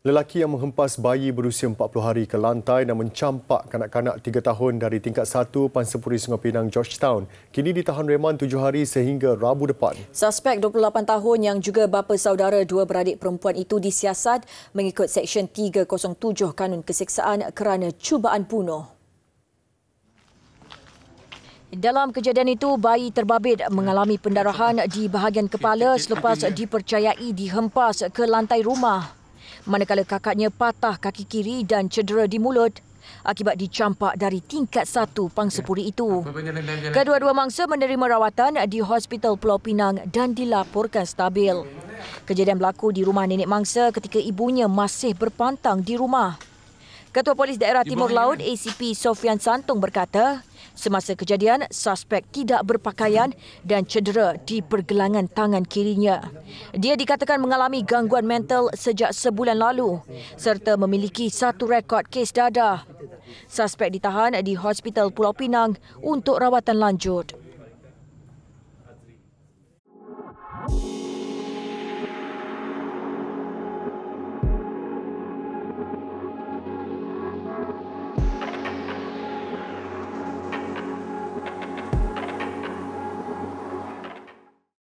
Lelaki yang menghempas bayi berusia 40 hari ke lantai dan mencampak kanak-kanak 3 tahun dari tingkat 1 Pansepuri Sungai Pinang Georgetown kini ditahan reman 7 hari sehingga Rabu depan. Suspek 28 tahun yang juga bapa saudara dua beradik perempuan itu disiasat mengikut Seksyen 307 Kanun Keseksaan kerana cubaan bunuh. Dalam kejadian itu, bayi terbabit mengalami pendarahan di bahagian kepala selepas dipercayai dihempas ke lantai rumah manakala kakaknya patah kaki kiri dan cedera di mulut akibat dicampak dari tingkat satu pangsapuri itu. Kedua-dua mangsa menerima rawatan di Hospital Pulau Pinang dan dilaporkan stabil. Kejadian berlaku di rumah nenek mangsa ketika ibunya masih berpantang di rumah. Ketua Polis Daerah Timur Laut ACP Sofian Santung berkata, semasa kejadian, suspek tidak berpakaian dan cedera di pergelangan tangan kirinya. Dia dikatakan mengalami gangguan mental sejak sebulan lalu serta memiliki satu rekod kes dadah. Suspek ditahan di Hospital Pulau Pinang untuk rawatan lanjut.